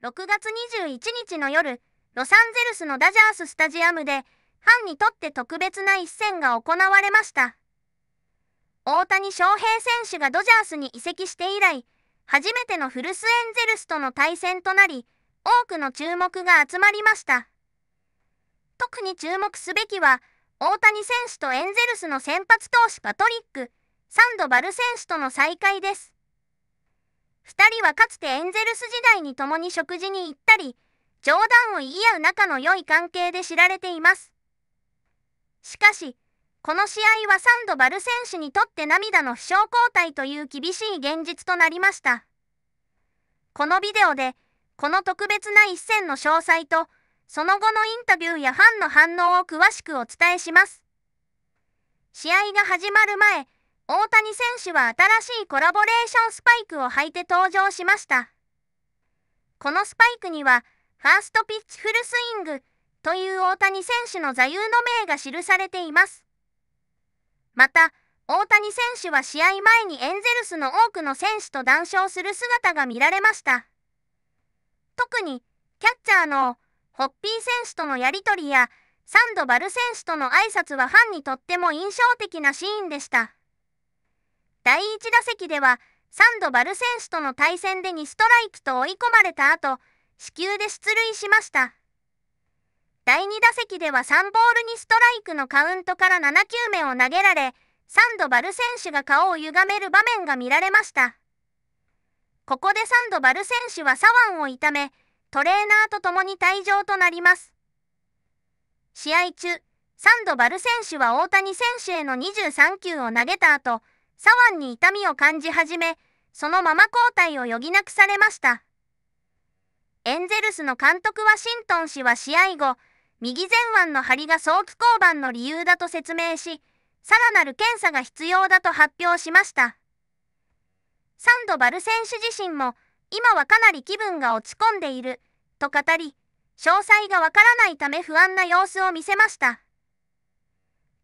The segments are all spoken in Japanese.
6月21日の夜、ロサンゼルスのダジャーススタジアムで、ファンにとって特別な一戦が行われました。大谷翔平選手がドジャースに移籍して以来、初めてのフルスエンゼルスとの対戦となり、多くの注目が集まりました。特に注目すべきは、大谷選手とエンゼルスの先発投手パトリック、サンドバル選手との再会です。2人はかつてエンゼルス時代に共に食事に行ったり、冗談を言い合う仲の良い関係で知られています。しかし、この試合はサンドバル選手にとって涙の負傷交代という厳しい現実となりました。このビデオで、この特別な一戦の詳細と、その後のインタビューやファンの反応を詳しくお伝えします。試合が始まる前、大谷選手は新しいコラボレーションスパイクを履いて登場しました。このスパイクには、ファーストピッチフルスイングという大谷選手の座右の銘が記されています。また、大谷選手は試合前にエンゼルスの多くの選手と談笑する姿が見られました。特に、キャッチャーのホッピー選手とのやり取りや、サンドバル選手との挨拶はファンにとっても印象的なシーンでした。第1打席ではサンドバル選手との対戦で2ストライクと追い込まれた後死球で出塁しました第2打席では3ボールにストライクのカウントから7球目を投げられサンドバル選手が顔を歪める場面が見られましたここでサンドバル選手は左腕を痛めトレーナーと共に退場となります試合中サンドバル選手は大谷選手への23球を投げた後左腕に痛みを感じ始め、そのまま交代を余儀なくされました。エンゼルスの監督ワシントン氏は試合後、右前腕の張りが早期降板の理由だと説明し、さらなる検査が必要だと発表しました。サンドバル選手自身も、今はかなり気分が落ち込んでいる、と語り、詳細がわからないため不安な様子を見せました。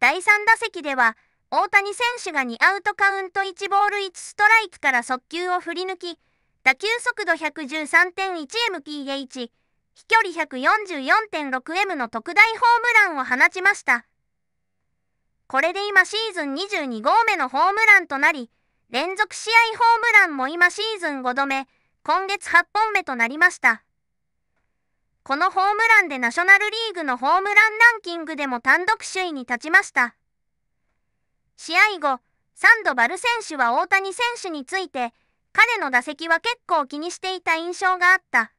第3打席では、大谷選手が2アウトカウント1ボール1ストライクから速球を振り抜き、打球速度 113.1mph、飛距離 144.6m の特大ホームランを放ちました。これで今シーズン22号目のホームランとなり、連続試合ホームランも今シーズン5度目、今月8本目となりました。このホームランでナショナルリーグのホームランランキングでも単独首位に立ちました。試合後、サンドバル選手は大谷選手について、彼の打席は結構気にしていた印象があった。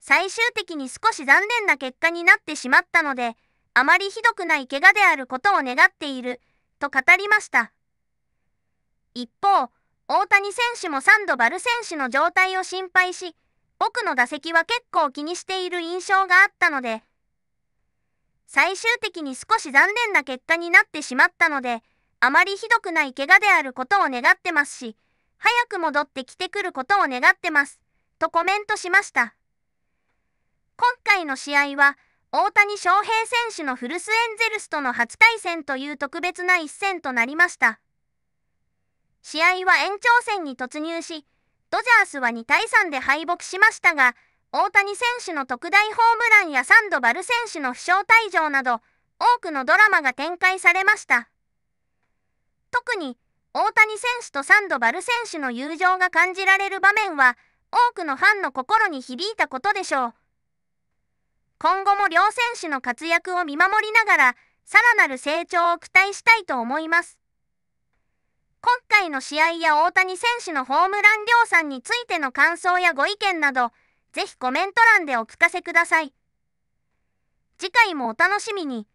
最終的に少し残念な結果になってしまったので、あまりひどくない怪我であることを願っている、と語りました。一方、大谷選手もサンドバル選手の状態を心配し、僕の打席は結構気にしている印象があったので、最終的に少し残念な結果になってしまったので、あまりひどくない怪我であることを願ってますし、早く戻ってきてくることを願ってます、とコメントしました。今回の試合は、大谷翔平選手のフルスエンゼルスとの初対戦という特別な一戦となりました。試合は延長戦に突入し、ドジャースは2対3で敗北しましたが、大谷選手の特大ホームランやサンドバル選手の負傷退場など、多くのドラマが展開されました。特に、大谷選手とサンドバル選手の友情が感じられる場面は、多くのファンの心に響いたことでしょう。今後も両選手の活躍を見守りながら、さらなる成長を期待したいと思います。今回の試合や大谷選手のホームラン量産についての感想やご意見など、ぜひコメント欄でお聞かせください。次回もお楽しみに。